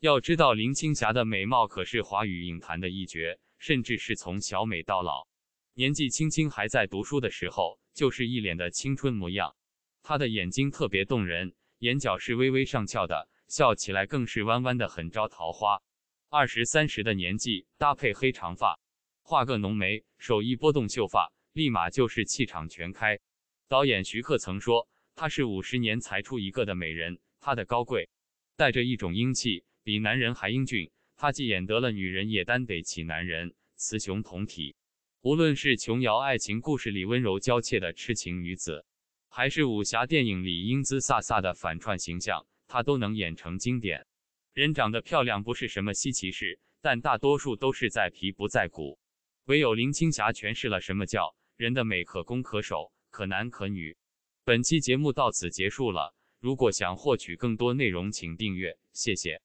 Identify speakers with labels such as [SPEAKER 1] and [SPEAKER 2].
[SPEAKER 1] 要知道林青霞的美貌可是华语影坛的一绝，甚至是从小美到老。年纪轻轻还在读书的时候，就是一脸的青春模样。她的眼睛特别动人，眼角是微微上翘的，笑起来更是弯弯的，很招桃花。二十三十的年纪，搭配黑长发，画个浓眉，手一拨动秀发，立马就是气场全开。导演徐克曾说：“她是五十年才出一个的美人，她的高贵带着一种英气。”比男人还英俊，他既演得了女人，也担得起男人。雌雄同体，无论是琼瑶爱情故事里温柔娇怯的痴情女子，还是武侠电影里英姿飒飒的反串形象，他都能演成经典。人长得漂亮不是什么稀奇事，但大多数都是在皮不在骨。唯有林青霞诠释了什么叫人的美，可攻可守，可男可女。本期节目到此结束了，如果想获取更多内容，请订阅，谢谢。